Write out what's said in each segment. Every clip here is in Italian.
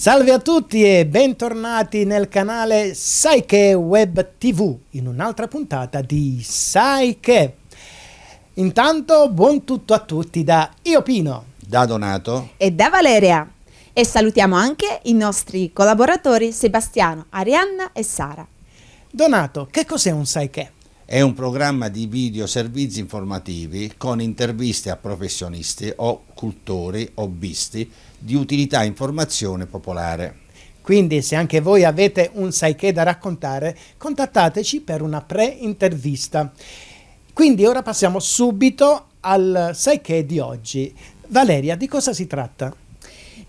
Salve a tutti e bentornati nel canale Saike Web TV in un'altra puntata di Saike. Intanto buon tutto a tutti da Io Pino, da Donato e da Valeria. E salutiamo anche i nostri collaboratori Sebastiano, Arianna e Sara. Donato, che cos'è un Saike? È un programma di video servizi informativi con interviste a professionisti o cultori hobbisti di utilità informazione popolare. Quindi se anche voi avete un sai che da raccontare, contattateci per una pre-intervista. Quindi ora passiamo subito al sai che di oggi. Valeria, di cosa si tratta?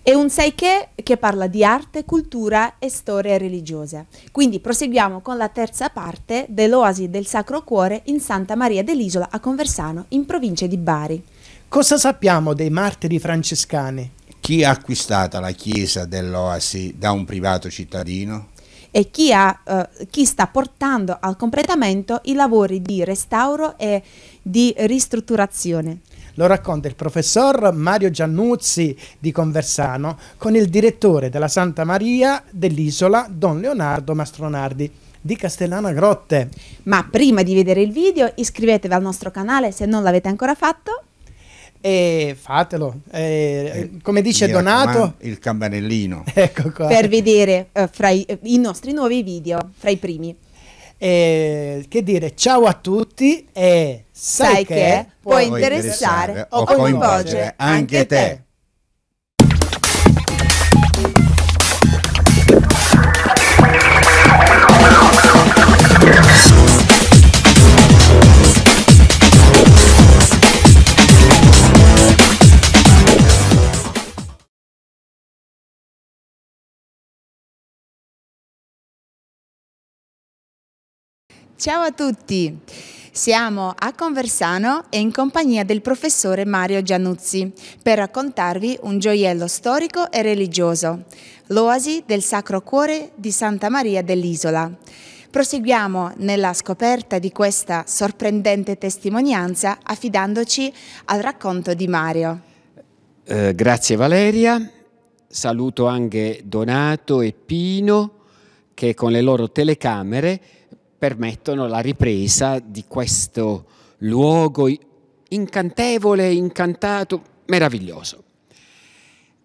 e un Saiche che parla di arte, cultura e storia religiosa. Quindi proseguiamo con la terza parte dell'Oasi del Sacro Cuore in Santa Maria dell'Isola a Conversano, in provincia di Bari. Cosa sappiamo dei martiri francescani? Chi ha acquistato la chiesa dell'Oasi da un privato cittadino? e chi, ha, eh, chi, sta portando al completamento i lavori di restauro e di ristrutturazione. Lo racconta il professor Mario Giannuzzi di Conversano con il direttore della Santa Maria dell'Isola, Don Leonardo Mastronardi di Castellana Grotte. Ma prima di vedere il video iscrivetevi al nostro canale se non l'avete ancora fatto. E fatelo, e, eh, come dice Donato, il campanellino ecco qua. per vedere eh, i, i nostri nuovi video fra i primi. E, che dire, ciao a tutti e sai, sai che, che può interessare o coinvolgere anche te. te. Ciao a tutti! Siamo a Conversano e in compagnia del professore Mario Giannuzzi per raccontarvi un gioiello storico e religioso, l'oasi del Sacro Cuore di Santa Maria dell'Isola. Proseguiamo nella scoperta di questa sorprendente testimonianza affidandoci al racconto di Mario. Eh, grazie Valeria, saluto anche Donato e Pino che con le loro telecamere permettono la ripresa di questo luogo incantevole, incantato, meraviglioso.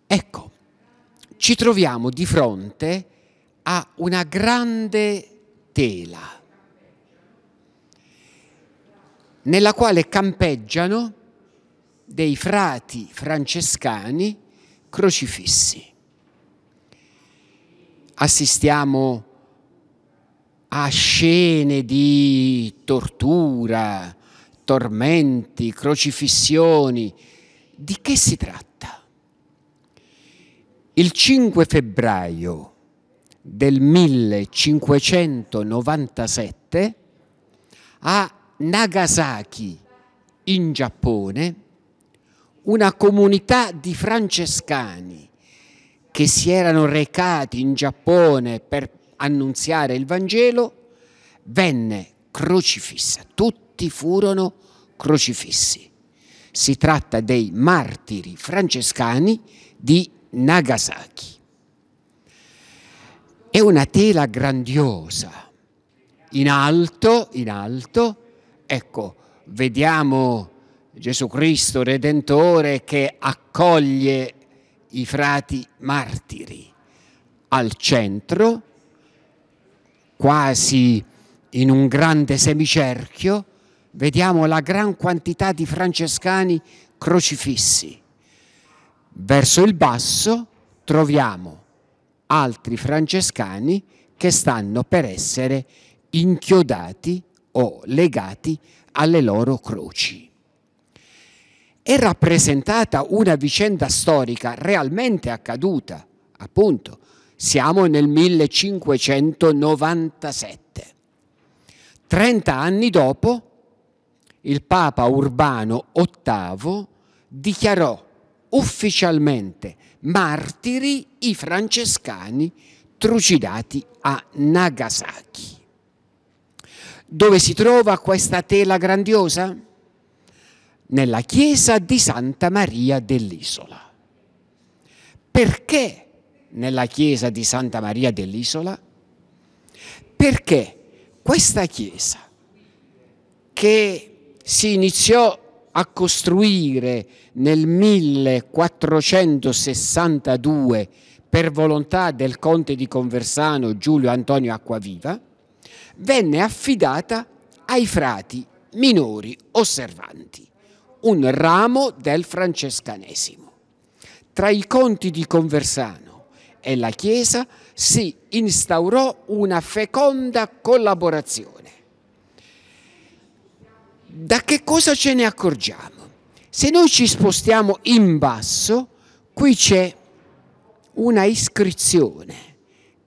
Ecco, ci troviamo di fronte a una grande tela nella quale campeggiano dei frati francescani crocifissi. Assistiamo a a scene di tortura, tormenti, crocifissioni. Di che si tratta? Il 5 febbraio del 1597 a Nagasaki, in Giappone, una comunità di francescani che si erano recati in Giappone per annunziare il Vangelo, venne crocifissa. Tutti furono crocifissi. Si tratta dei martiri francescani di Nagasaki. È una tela grandiosa. In alto, in alto, ecco, vediamo Gesù Cristo Redentore che accoglie i frati martiri. Al centro quasi in un grande semicerchio, vediamo la gran quantità di francescani crocifissi. Verso il basso troviamo altri francescani che stanno per essere inchiodati o legati alle loro croci. È rappresentata una vicenda storica realmente accaduta, appunto, siamo nel 1597. Trent'anni dopo, il Papa Urbano VIII dichiarò ufficialmente martiri i francescani trucidati a Nagasaki. Dove si trova questa tela grandiosa? Nella chiesa di Santa Maria dell'Isola. Perché nella chiesa di Santa Maria dell'Isola, perché questa chiesa che si iniziò a costruire nel 1462 per volontà del conte di Conversano Giulio Antonio Acquaviva, venne affidata ai frati minori osservanti, un ramo del francescanesimo. Tra i conti di Conversano e la Chiesa si instaurò una feconda collaborazione. Da che cosa ce ne accorgiamo? Se noi ci spostiamo in basso, qui c'è una iscrizione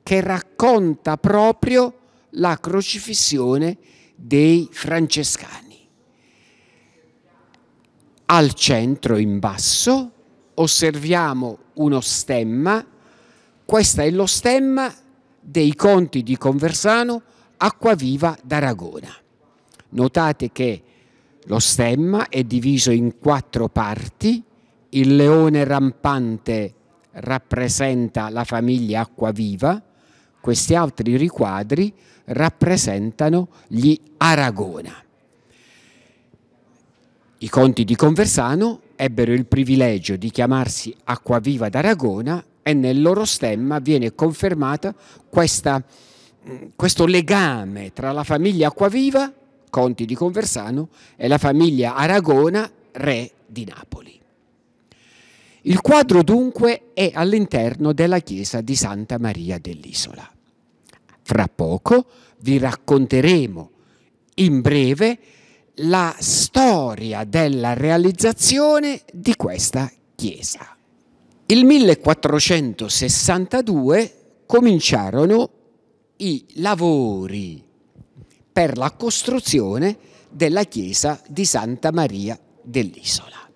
che racconta proprio la crocifissione dei francescani. Al centro, in basso, osserviamo uno stemma questo è lo stemma dei conti di Conversano Acquaviva d'Aragona. Notate che lo stemma è diviso in quattro parti, il leone rampante rappresenta la famiglia Acquaviva, questi altri riquadri rappresentano gli Aragona. I conti di Conversano ebbero il privilegio di chiamarsi Acquaviva d'Aragona e nel loro stemma viene confermata questa, questo legame tra la famiglia Acquaviva, conti di Conversano, e la famiglia Aragona, re di Napoli. Il quadro dunque è all'interno della chiesa di Santa Maria dell'Isola. Fra poco vi racconteremo in breve la storia della realizzazione di questa chiesa. Il 1462 cominciarono i lavori per la costruzione della chiesa di Santa Maria dell'Isola.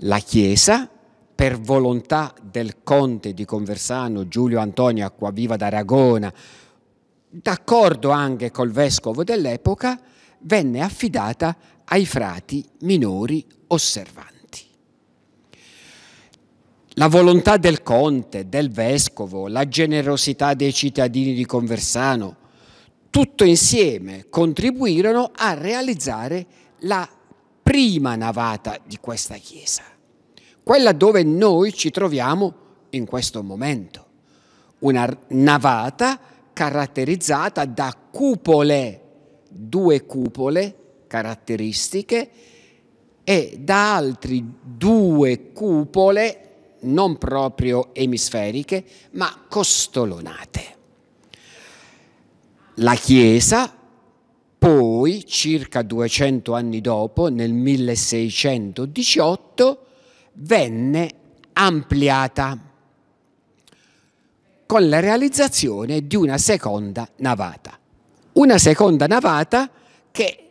La chiesa, per volontà del conte di Conversano Giulio Antonio Acquaviva d'Aragona, d'accordo anche col vescovo dell'epoca, venne affidata ai frati minori osservanti. La volontà del conte, del vescovo, la generosità dei cittadini di Conversano, tutto insieme contribuirono a realizzare la prima navata di questa chiesa, quella dove noi ci troviamo in questo momento. Una navata caratterizzata da cupole, due cupole caratteristiche e da altri due cupole non proprio emisferiche, ma costolonate. La Chiesa poi, circa 200 anni dopo, nel 1618, venne ampliata con la realizzazione di una seconda navata. Una seconda navata che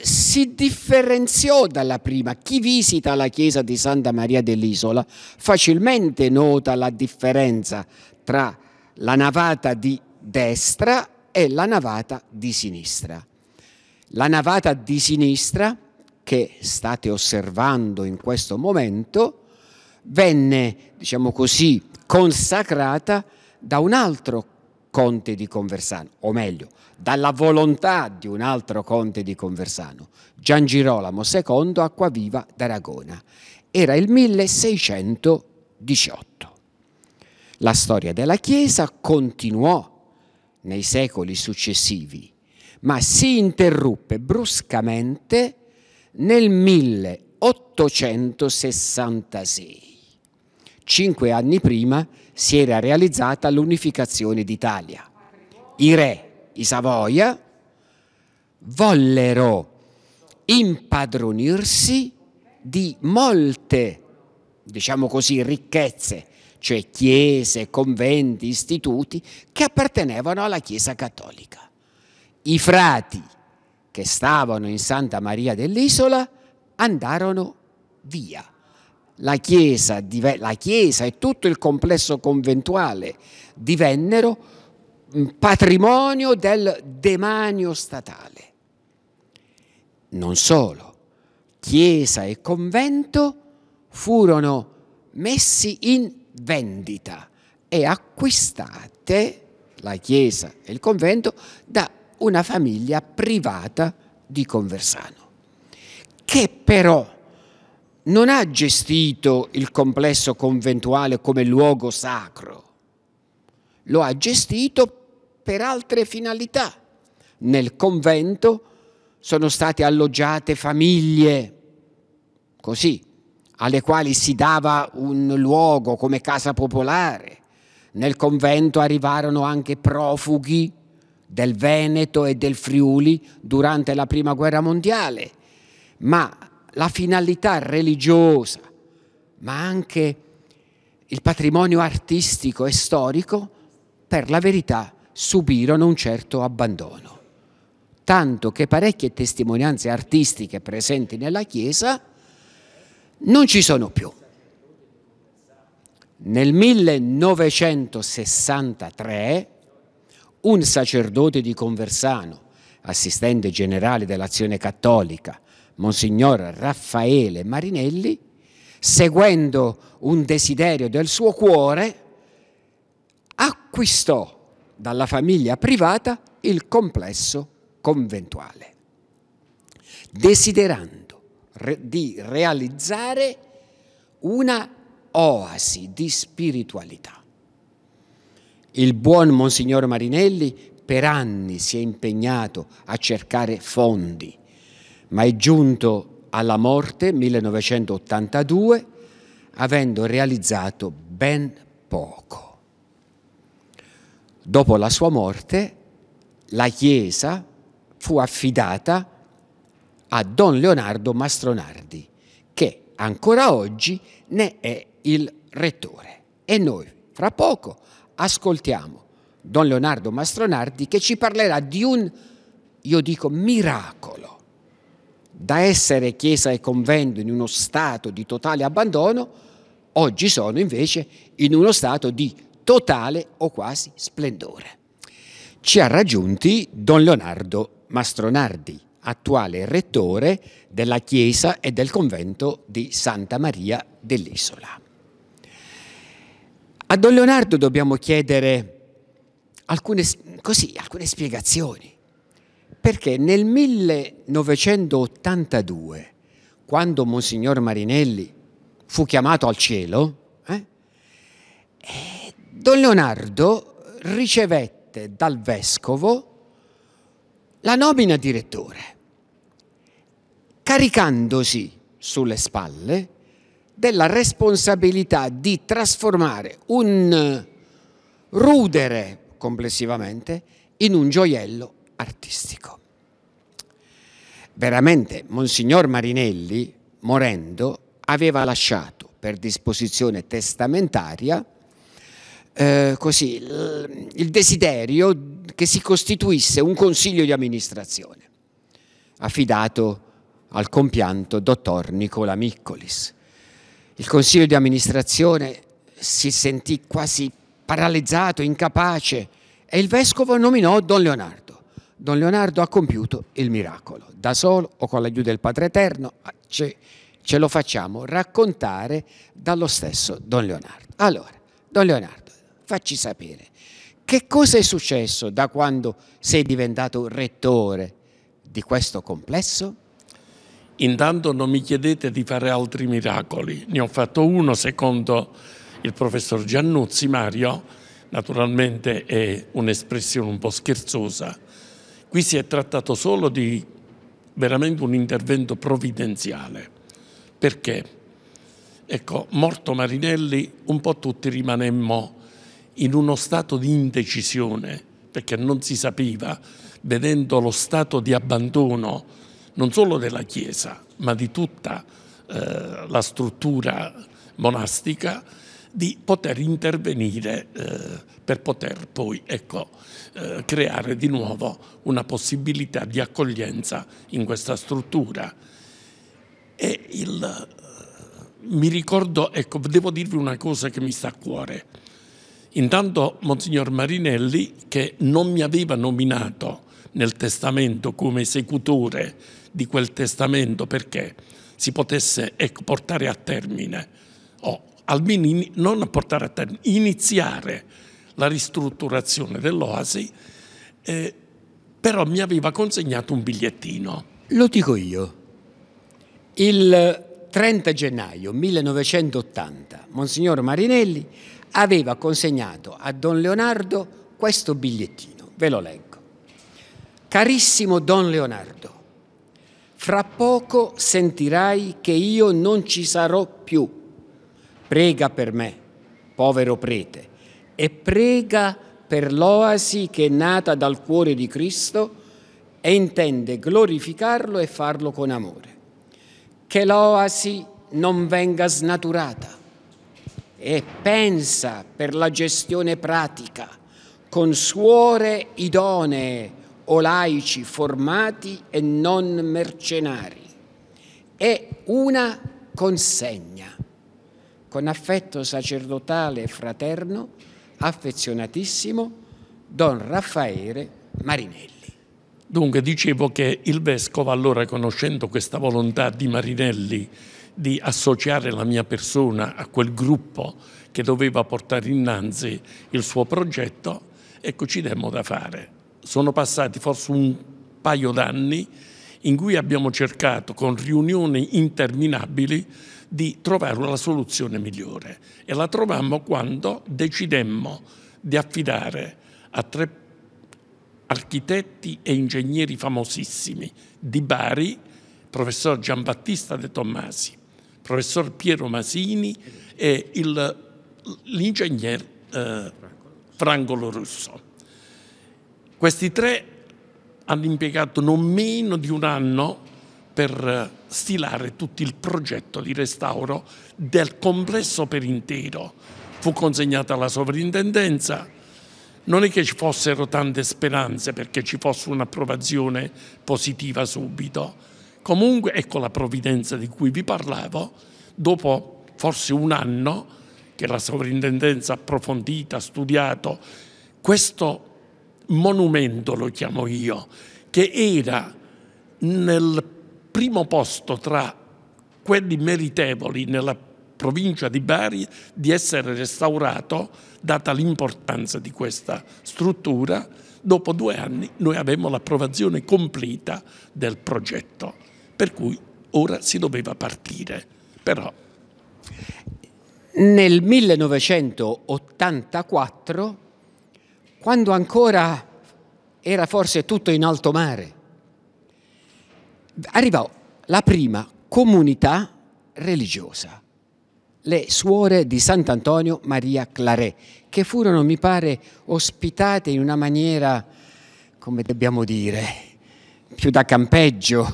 si differenziò dalla prima. Chi visita la chiesa di Santa Maria dell'Isola facilmente nota la differenza tra la navata di destra e la navata di sinistra. La navata di sinistra, che state osservando in questo momento, venne, diciamo così, consacrata da un altro conte di Conversano, o meglio, dalla volontà di un altro conte di Conversano, Gian Girolamo II Acquaviva d'Aragona. Era il 1618. La storia della Chiesa continuò nei secoli successivi, ma si interruppe bruscamente nel 1866, cinque anni prima si era realizzata l'unificazione d'Italia. I re, i Savoia, vollero impadronirsi di molte, diciamo così, ricchezze, cioè chiese, conventi, istituti che appartenevano alla Chiesa Cattolica. I frati che stavano in Santa Maria dell'Isola andarono via la Chiesa, la Chiesa e tutto il complesso conventuale divennero patrimonio del demanio statale. Non solo, Chiesa e convento furono messi in vendita e acquistate la chiesa e il convento da una famiglia privata di Conversano, che però non ha gestito il complesso conventuale come luogo sacro, lo ha gestito per altre finalità. Nel convento sono state alloggiate famiglie, così, alle quali si dava un luogo come casa popolare. Nel convento arrivarono anche profughi del Veneto e del Friuli durante la Prima Guerra Mondiale, ma la finalità religiosa, ma anche il patrimonio artistico e storico, per la verità subirono un certo abbandono. Tanto che parecchie testimonianze artistiche presenti nella Chiesa non ci sono più. Nel 1963 un sacerdote di Conversano, assistente generale dell'azione cattolica, Monsignor Raffaele Marinelli, seguendo un desiderio del suo cuore, acquistò dalla famiglia privata il complesso conventuale, desiderando di realizzare una oasi di spiritualità. Il buon Monsignor Marinelli per anni si è impegnato a cercare fondi ma è giunto alla morte 1982 avendo realizzato ben poco. Dopo la sua morte la chiesa fu affidata a Don Leonardo Mastronardi che ancora oggi ne è il rettore e noi fra poco ascoltiamo Don Leonardo Mastronardi che ci parlerà di un, io dico, miracolo da essere chiesa e convento in uno stato di totale abbandono, oggi sono invece in uno stato di totale o quasi splendore. Ci ha raggiunti Don Leonardo Mastronardi, attuale rettore della chiesa e del convento di Santa Maria dell'Isola. A Don Leonardo dobbiamo chiedere alcune, così, alcune spiegazioni perché nel 1982, quando Monsignor Marinelli fu chiamato al cielo, eh, eh, Don Leonardo ricevette dal vescovo la nomina direttore, caricandosi sulle spalle della responsabilità di trasformare un rudere complessivamente in un gioiello artistico. Veramente, Monsignor Marinelli, morendo, aveva lasciato per disposizione testamentaria eh, così, il desiderio che si costituisse un consiglio di amministrazione affidato al compianto dottor Nicola Miccolis. Il consiglio di amministrazione si sentì quasi paralizzato, incapace e il vescovo nominò Don Leonardo. Don Leonardo ha compiuto il miracolo. Da solo o con l'aiuto del Padre Eterno ah, ce, ce, lo facciamo raccontare dallo stesso Don Leonardo. Allora, Don Leonardo, facci sapere che cosa è successo da quando sei diventato rettore di questo complesso? Intanto non mi chiedete di fare altri miracoli, ne ho fatto uno secondo il professor Giannuzzi Mario, naturalmente è un'espressione un po' scherzosa, Qui si è trattato solo di veramente un intervento provvidenziale. Perché? Ecco, morto Marinelli, un po' tutti rimanemmo in uno stato di indecisione, perché non si sapeva, vedendo lo stato di abbandono non solo della Chiesa, ma di tutta eh, la struttura monastica, di poter intervenire eh, per poter poi ecco, eh, creare di nuovo una possibilità di accoglienza in questa struttura. Il, eh, mi ricordo, ecco, devo dirvi una cosa che mi sta a cuore. Intanto Monsignor Marinelli, che non mi aveva nominato nel testamento come esecutore di quel testamento perché si potesse ecco, portare a termine o oh, almeno in, non portare a termine, iniziare la ristrutturazione dell'Oasi, eh, però mi aveva consegnato un bigliettino. Lo dico io. Il 30 gennaio 1980 Monsignor Marinelli aveva consegnato a Don Leonardo questo bigliettino, ve lo leggo. Carissimo Don Leonardo, fra poco sentirai che io non ci sarò più prega per me, povero prete, e prega per l'oasi che è nata dal cuore di Cristo e intende glorificarlo e farlo con amore. Che l'oasi non venga snaturata e pensa per la gestione pratica con suore idonee o laici formati e non mercenari. È una consegna con affetto sacerdotale e fraterno, affezionatissimo, Don Raffaele Marinelli. Dunque dicevo che il Vescovo allora, conoscendo questa volontà di Marinelli di associare la mia persona a quel gruppo che doveva portare innanzi il suo progetto, ecco ci demmo da fare. Sono passati forse un paio d'anni in cui abbiamo cercato con riunioni interminabili di trovare una soluzione migliore e la trovammo quando decidemmo di affidare a tre architetti e ingegneri famosissimi di Bari, professor Giambattista De Tommasi, professor Piero Masini e l'ingegner eh, Frangolo Russo. Questi tre hanno impiegato non meno di un anno per stilare tutto il progetto di restauro del complesso per intero. Fu consegnata alla sovrintendenza, non è che ci fossero tante speranze perché ci fosse un'approvazione positiva subito. Comunque, ecco la provvidenza di cui vi parlavo, dopo forse un anno che la sovrintendenza ha approfondito, ha studiato, questo monumento lo chiamo io, che era nel primo posto tra quelli meritevoli nella provincia di Bari di essere restaurato, data l'importanza di questa struttura, dopo due anni noi avevamo l'approvazione completa del progetto, per cui ora si doveva partire. Però... Nel 1984, quando ancora era forse tutto in alto mare, arrivò la prima comunità religiosa, le suore di Sant'Antonio Maria Claret, che furono, mi pare, ospitate in una maniera, come dobbiamo dire, più da campeggio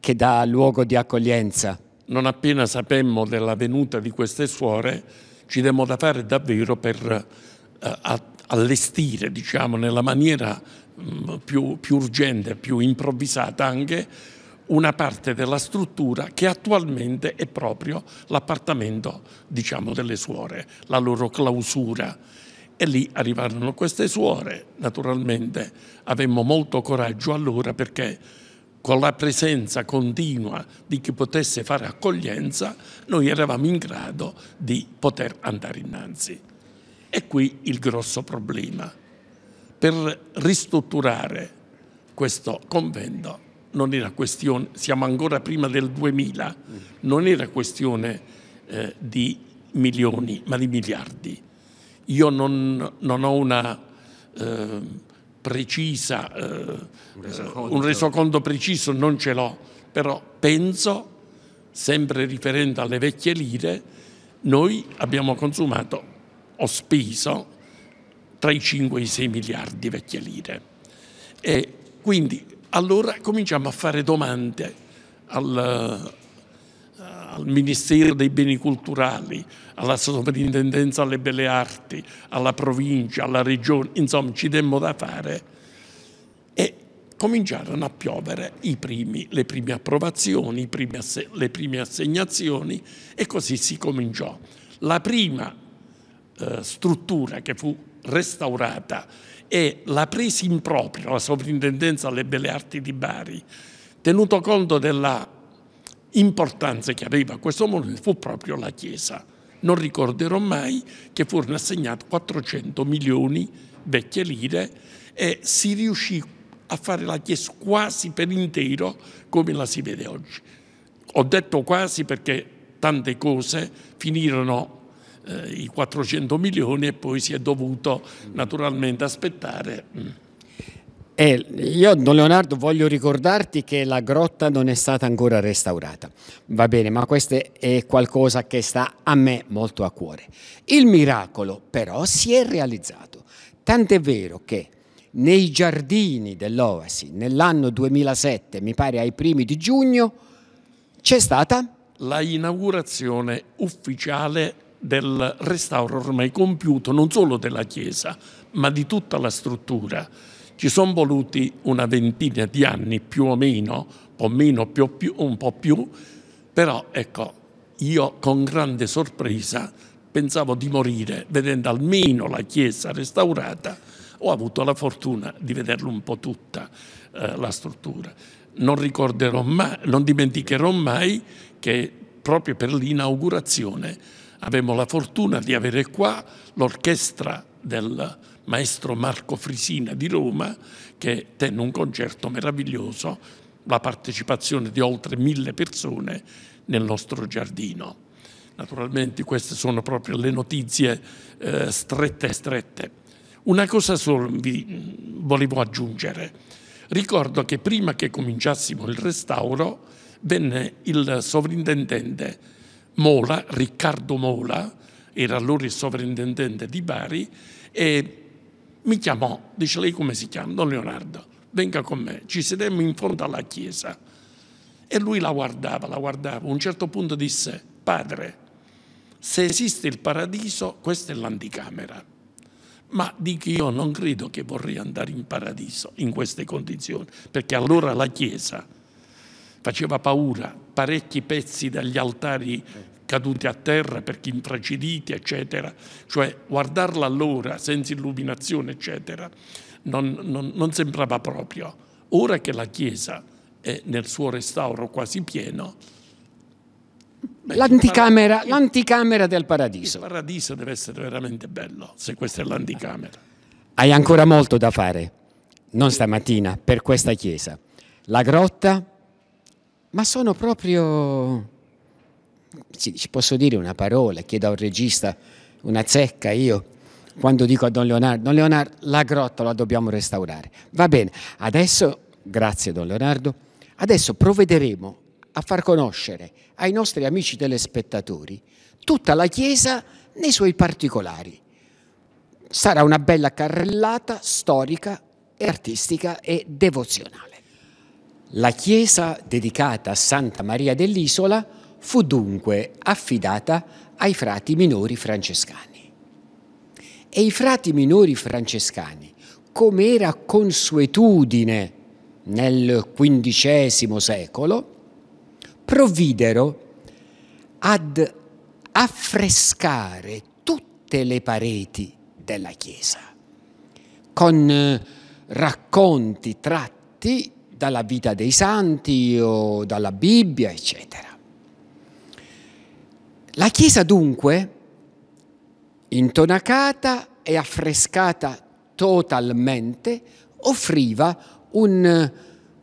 che, da luogo di accoglienza. Non appena sapemmo della venuta di queste suore, ci demmo da fare davvero per eh, allestire, diciamo, nella maniera Mm, più, più urgente, più improvvisata anche, una parte della struttura che attualmente è proprio l'appartamento diciamo, delle suore, la loro clausura. E lì arrivarono queste suore, naturalmente avemmo molto coraggio allora perché con la presenza continua di chi potesse fare accoglienza noi eravamo in grado di poter andare innanzi. E qui il grosso problema per ristrutturare questo convento non era questione, siamo ancora prima del 2000, non era questione eh, di milioni ma di miliardi. Io non, non ho una eh, precisa, eh, un, resoconto. preciso, non ce l'ho, però penso, sempre riferendo alle vecchie lire, noi abbiamo consumato ho speso tra i 5 e i 6 miliardi di vecchie lire. E quindi allora cominciamo a fare domande al, eh, al Ministero dei Beni Culturali, alla Sovrintendenza alle Belle Arti, alla provincia, alla regione, insomma ci demmo da fare e cominciarono a piovere primi, le prime approvazioni, i primi le prime assegnazioni e così si cominciò. La prima eh, struttura che fu restaurata e la presa in proprio la Sovrintendenza alle Belle Arti di Bari, tenuto conto della importanza che aveva questo monumento, fu proprio la Chiesa. Non ricorderò mai che furono assegnati 400 milioni vecchie lire e si riuscì a fare la Chiesa quasi per intero come la si vede oggi. Ho detto quasi perché tante cose finirono eh, i 400 milioni e poi si è dovuto naturalmente aspettare. Mm. Eh, io, Don Leonardo, voglio ricordarti che la grotta non è stata ancora restaurata. Va bene, ma questo è qualcosa che sta a me molto a cuore. Il miracolo, però, si è realizzato. Tant'è vero che nei giardini dell'Oasi, nell'anno 2007, mi pare ai primi di giugno, c'è stata la inaugurazione ufficiale del restauro ormai compiuto non solo della chiesa, ma di tutta la struttura. Ci sono voluti una ventina di anni più o meno, un po' meno, più, più, un po' più, però ecco, io con grande sorpresa pensavo di morire vedendo almeno la chiesa restaurata, ho avuto la fortuna di vederla un po' tutta eh, la struttura. Non ricorderò mai, non dimenticherò mai che proprio per l'inaugurazione Avevamo la fortuna di avere qua l'orchestra del maestro Marco Frisina di Roma che tenne un concerto meraviglioso, la partecipazione di oltre mille persone nel nostro giardino. Naturalmente queste sono proprio le notizie eh, strette strette. Una cosa solo vi mm, volevo aggiungere. Ricordo che prima che cominciassimo il restauro venne il sovrintendente Mola, Riccardo Mola, era allora il sovrintendente di Bari, e mi chiamò, dice lei come si chiama? Don Leonardo, venga con me, ci sedemmo in fondo alla chiesa e lui la guardava, la guardava, a un certo punto disse, padre, se esiste il paradiso, questa è l'anticamera. Ma dico io non credo che vorrei andare in paradiso in queste condizioni, perché allora la Chiesa faceva paura parecchi pezzi dagli altari caduti a terra perché infragiliti, eccetera. Cioè guardarla allora senza illuminazione, eccetera, non, non, non sembrava proprio. Ora che la Chiesa è nel suo restauro quasi pieno, L'anticamera, l'anticamera del paradiso. Il paradiso deve essere veramente bello, se questa è l'anticamera. Hai ancora molto da fare, non stamattina, per questa chiesa. La grotta ma sono proprio, ci posso dire una parola, chiedo a un regista una zecca io, quando dico a Don Leonardo, Don Leonardo, la grotta la dobbiamo restaurare. Va bene, adesso, grazie Don Leonardo, adesso provvederemo a far conoscere ai nostri amici telespettatori tutta la Chiesa nei suoi particolari. Sarà una bella carrellata storica e artistica e devozionale. La chiesa dedicata a Santa Maria dell'Isola fu dunque affidata ai frati minori francescani. E i frati minori francescani, come era consuetudine nel XV secolo, provvidero ad affrescare tutte le pareti della chiesa con racconti tratti dalla vita dei santi o dalla Bibbia, eccetera. La Chiesa dunque, intonacata e affrescata totalmente, offriva un,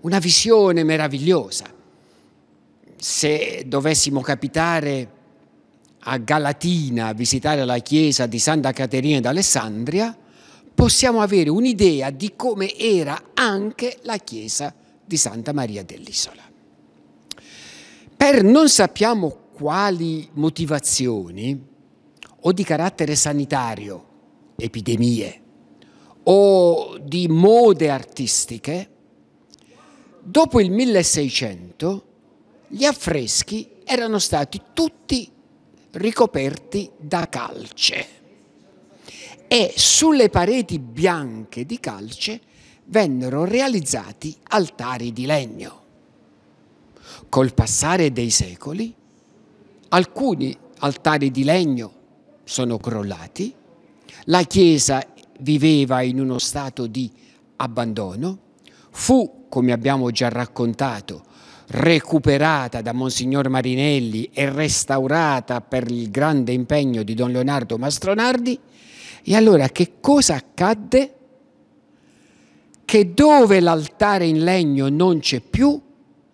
una visione meravigliosa. Se dovessimo capitare a Galatina a visitare la chiesa di Santa Caterina d'Alessandria, possiamo avere un'idea di come era anche la chiesa di Santa Maria dell'Isola. Per non sappiamo quali motivazioni, o di carattere sanitario, epidemie, o di mode artistiche, dopo il 1600 gli affreschi erano stati tutti ricoperti da calce e sulle pareti bianche di calce vennero realizzati altari di legno. Col passare dei secoli, alcuni altari di legno sono crollati, la Chiesa viveva in uno stato di abbandono, fu, come abbiamo già raccontato, recuperata da Monsignor Marinelli e restaurata per il grande impegno di Don Leonardo Mastronardi. E allora che cosa accadde? che dove l'altare in legno non c'è più,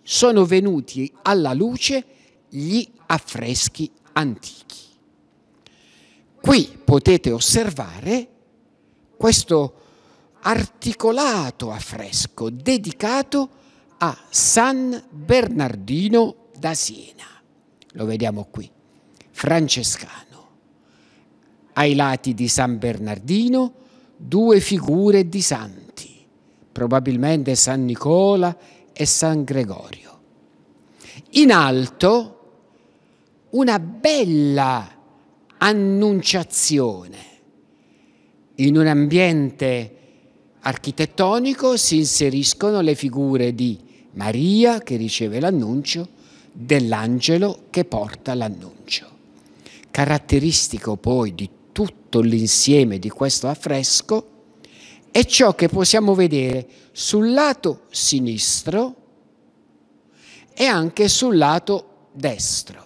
sono venuti alla luce gli affreschi antichi. Qui potete osservare questo articolato affresco dedicato a San Bernardino da Siena. Lo vediamo qui, francescano. Ai lati di San Bernardino due figure di santi probabilmente San Nicola e San Gregorio. In alto una bella annunciazione. In un ambiente architettonico si inseriscono le figure di Maria che riceve l'annuncio, dell'angelo che porta l'annuncio. Caratteristico poi di tutto l'insieme di questo affresco è ciò che possiamo vedere sul lato sinistro e anche sul lato destro.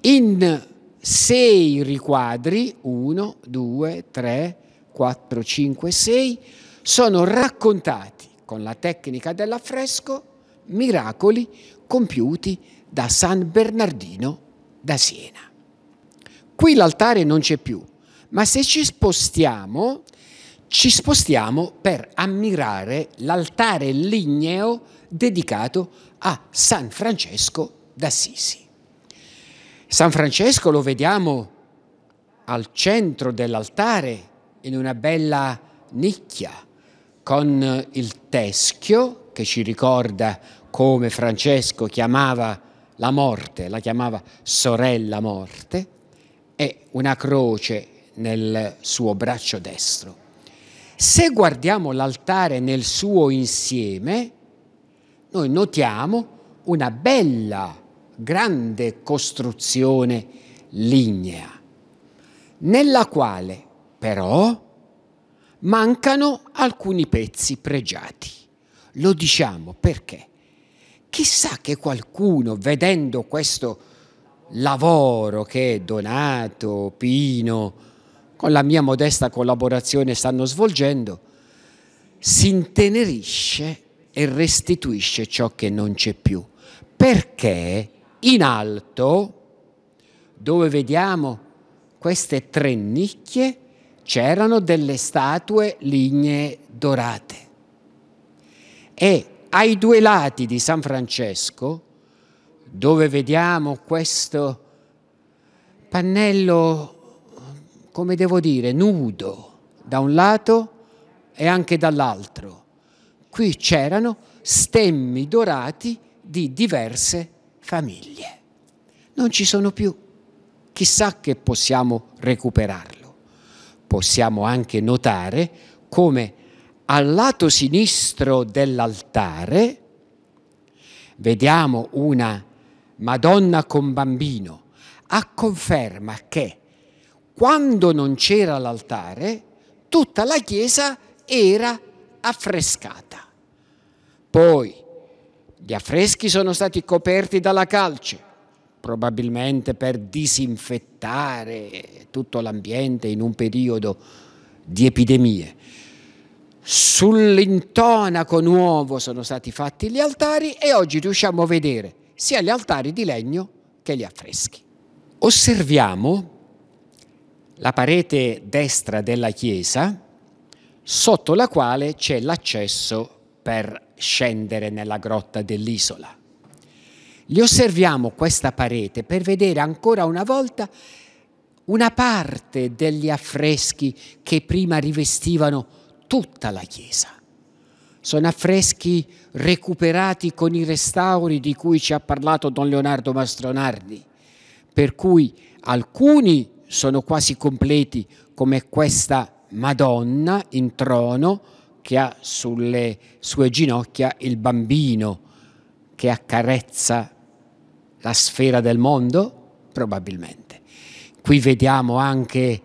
In sei riquadri, 1, 2, 3, 4, 5, 6, sono raccontati con la tecnica dell'affresco miracoli compiuti da San Bernardino da Siena. Qui l'altare non c'è più, ma se ci spostiamo ci spostiamo per ammirare l'altare ligneo dedicato a San Francesco d'Assisi. San Francesco lo vediamo al centro dell'altare in una bella nicchia con il teschio che ci ricorda come Francesco chiamava la morte, la chiamava sorella morte, e una croce nel suo braccio destro. Se guardiamo l'altare nel suo insieme, noi notiamo una bella, grande costruzione lignea, nella quale però mancano alcuni pezzi pregiati. Lo diciamo perché? Chissà che qualcuno, vedendo questo lavoro che è Donato, Pino, con la mia modesta collaborazione stanno svolgendo, si intenerisce e restituisce ciò che non c'è più. Perché in alto, dove vediamo queste tre nicchie, c'erano delle statue lignee dorate. E ai due lati di San Francesco, dove vediamo questo pannello come devo dire, nudo da un lato e anche dall'altro. Qui c'erano stemmi dorati di diverse famiglie. Non ci sono più. Chissà che possiamo recuperarlo. Possiamo anche notare come al lato sinistro dell'altare vediamo una Madonna con bambino a conferma che quando non c'era l'altare, tutta la chiesa era affrescata. Poi gli affreschi sono stati coperti dalla calce, probabilmente per disinfettare tutto l'ambiente in un periodo di epidemie. Sull'intonaco nuovo sono stati fatti gli altari e oggi riusciamo a vedere sia gli altari di legno che gli affreschi. Osserviamo la parete destra della chiesa, sotto la quale c'è l'accesso per scendere nella grotta dell'isola. Gli osserviamo questa parete per vedere ancora una volta una parte degli affreschi che prima rivestivano tutta la chiesa. Sono affreschi recuperati con i restauri di cui ci ha parlato Don Leonardo Mastronardi, per cui alcuni sono quasi completi come questa Madonna in trono che ha sulle sue ginocchia il bambino che accarezza la sfera del mondo? Probabilmente. Qui vediamo anche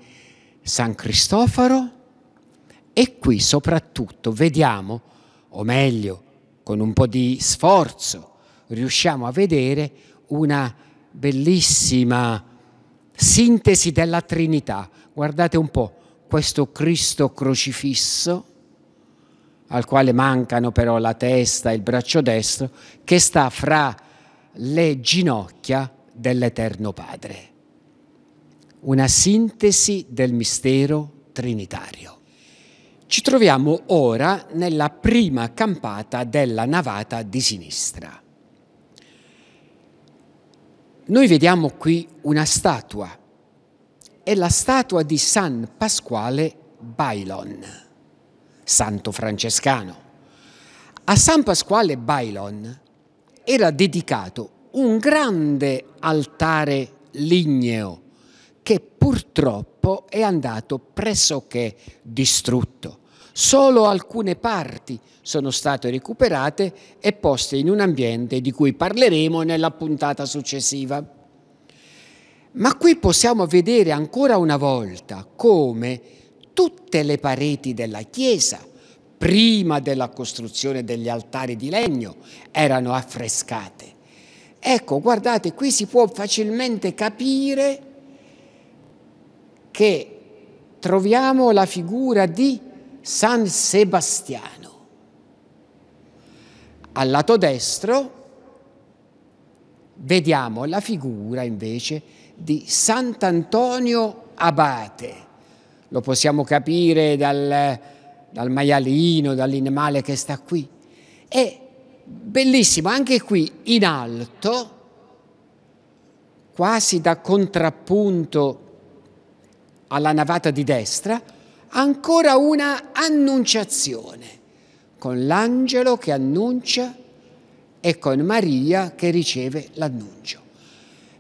San Cristoforo e qui soprattutto vediamo, o meglio, con un po' di sforzo, riusciamo a vedere una bellissima sintesi della Trinità. Guardate un po', questo Cristo crocifisso, al quale mancano però la testa e il braccio destro, che sta fra le ginocchia dell'Eterno Padre. Una sintesi del mistero trinitario. Ci troviamo ora nella prima campata della navata di sinistra. Noi vediamo qui una statua, è la statua di San Pasquale Bailon, santo francescano. A San Pasquale Bailon era dedicato un grande altare ligneo che purtroppo è andato pressoché distrutto. Solo alcune parti sono state recuperate e poste in un ambiente di cui parleremo nella puntata successiva. Ma qui possiamo vedere ancora una volta come tutte le pareti della chiesa, prima della costruzione degli altari di legno, erano affrescate. Ecco, guardate, qui si può facilmente capire che troviamo la figura di San Sebastiano. Al lato destro vediamo la figura invece di Sant'Antonio Abate. Lo possiamo capire dal, dal maialino, dall'animale che sta qui. È bellissimo, anche qui in alto, quasi da contrappunto alla navata di destra, ancora una annunciazione con l'angelo che annuncia e con Maria che riceve l'annuncio.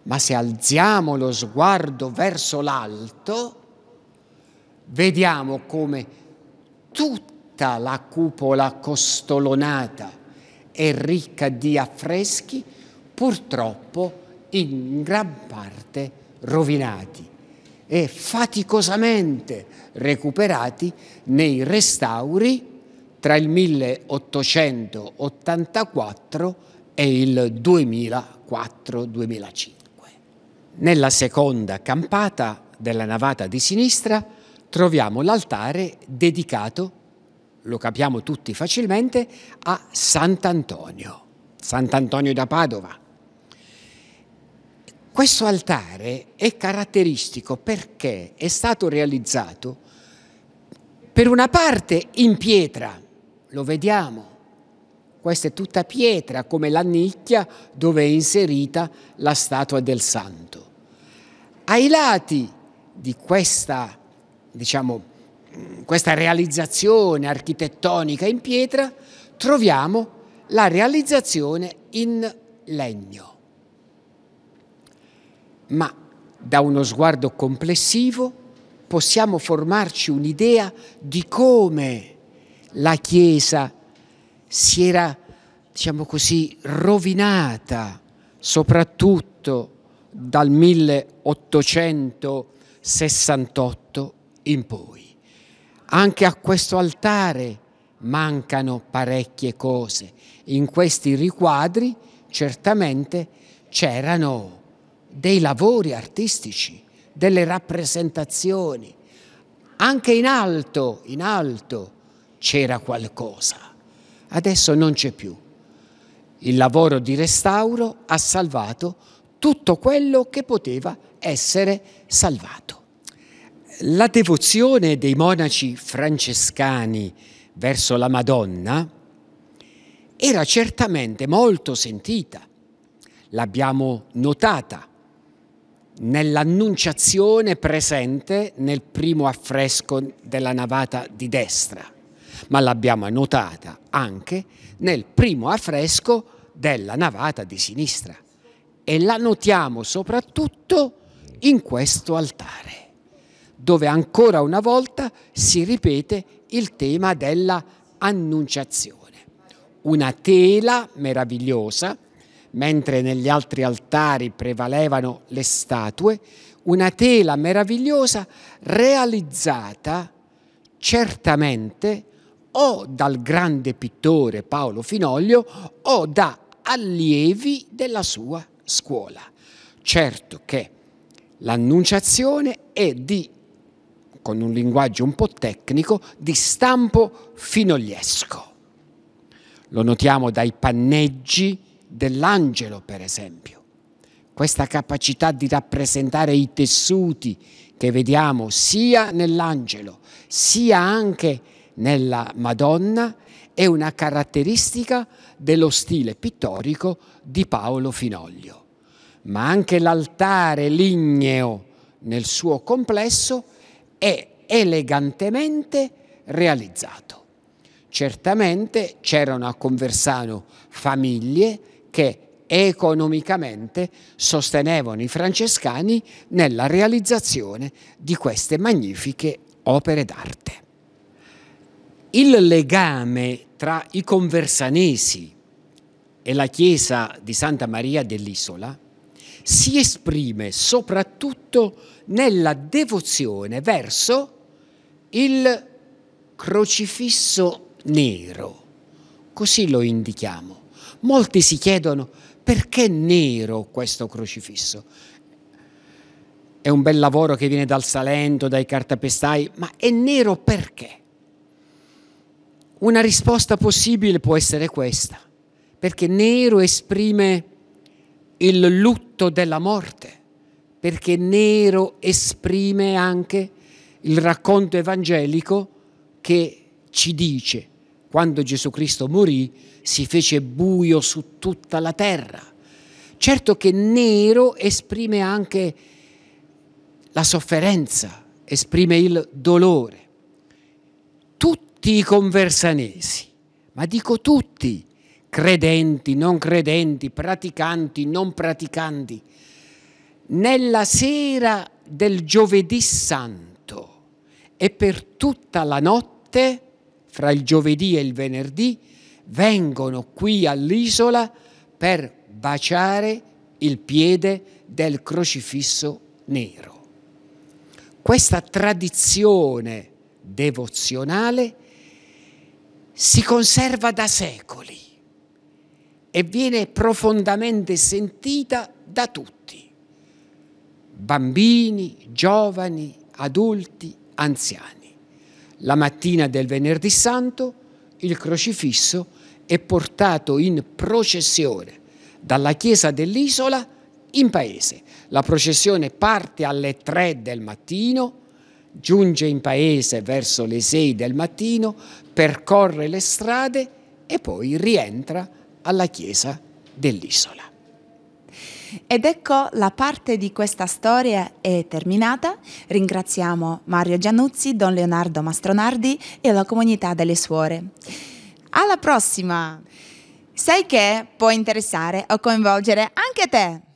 Ma se alziamo lo sguardo verso l'alto, vediamo come tutta la cupola costolonata e ricca di affreschi, purtroppo in gran parte rovinati e faticosamente recuperati nei restauri tra il 1884 e il 2004-2005. Nella seconda campata della navata di sinistra troviamo l'altare dedicato, lo capiamo tutti facilmente, a Sant'Antonio, Sant'Antonio da Padova, questo altare è caratteristico perché è stato realizzato per una parte in pietra, lo vediamo, questa è tutta pietra come la nicchia dove è inserita la statua del santo. Ai lati di questa, diciamo, questa realizzazione architettonica in pietra troviamo la realizzazione in legno ma da uno sguardo complessivo possiamo formarci un'idea di come la Chiesa si era, diciamo così, rovinata, soprattutto dal 1868 in poi. Anche a questo altare mancano parecchie cose. In questi riquadri certamente c'erano dei lavori artistici, delle rappresentazioni. Anche in alto, in alto c'era qualcosa. Adesso non c'è più. Il lavoro di restauro ha salvato tutto quello che poteva essere salvato. La devozione dei monaci francescani verso la Madonna era certamente molto sentita, l'abbiamo notata nell'annunciazione presente nel primo affresco della navata di destra, ma l'abbiamo notata anche nel primo affresco della navata di sinistra e la notiamo soprattutto in questo altare dove ancora una volta si ripete il tema della annunciazione. Una tela meravigliosa mentre negli altri altari prevalevano le statue, una tela meravigliosa realizzata certamente o dal grande pittore Paolo Finoglio o da allievi della sua scuola. Certo che l'annunciazione è di, con un linguaggio un po' tecnico, di stampo finogliesco. Lo notiamo dai panneggi dell'angelo, per esempio. Questa capacità di rappresentare i tessuti che vediamo sia nell'angelo sia anche nella Madonna è una caratteristica dello stile pittorico di Paolo Finoglio. Ma anche l'altare ligneo nel suo complesso è elegantemente realizzato. Certamente c'erano a Conversano famiglie che economicamente sostenevano i francescani nella realizzazione di queste magnifiche opere d'arte. Il legame tra i conversanesi e la chiesa di Santa Maria dell'Isola si esprime soprattutto nella devozione verso il crocifisso nero, così lo indichiamo Molti si chiedono perché nero questo crocifisso? È un bel lavoro che viene dal Salento, dai cartapestai, ma è nero perché? Una risposta possibile può essere questa, perché nero esprime il lutto della morte, perché nero esprime anche il racconto evangelico che ci dice quando Gesù Cristo morì si fece buio su tutta la terra. Certo che nero esprime anche la sofferenza, esprime il dolore. Tutti i conversanesi, ma dico tutti, credenti, non credenti, praticanti, non praticanti, nella sera del giovedì santo e per tutta la notte fra il giovedì e il venerdì, vengono qui all'isola per baciare il piede del crocifisso nero. Questa tradizione devozionale si conserva da secoli e viene profondamente sentita da tutti, bambini, giovani, adulti, anziani. La mattina del venerdì santo il crocifisso è portato in processione dalla chiesa dell'isola in paese. La processione parte alle 3 del mattino, giunge in paese verso le 6 del mattino, percorre le strade e poi rientra alla chiesa dell'isola. Ed ecco la parte di questa storia è terminata. Ringraziamo Mario Giannuzzi, Don Leonardo Mastronardi e la comunità delle suore. Alla prossima! Sai che può interessare o coinvolgere anche te!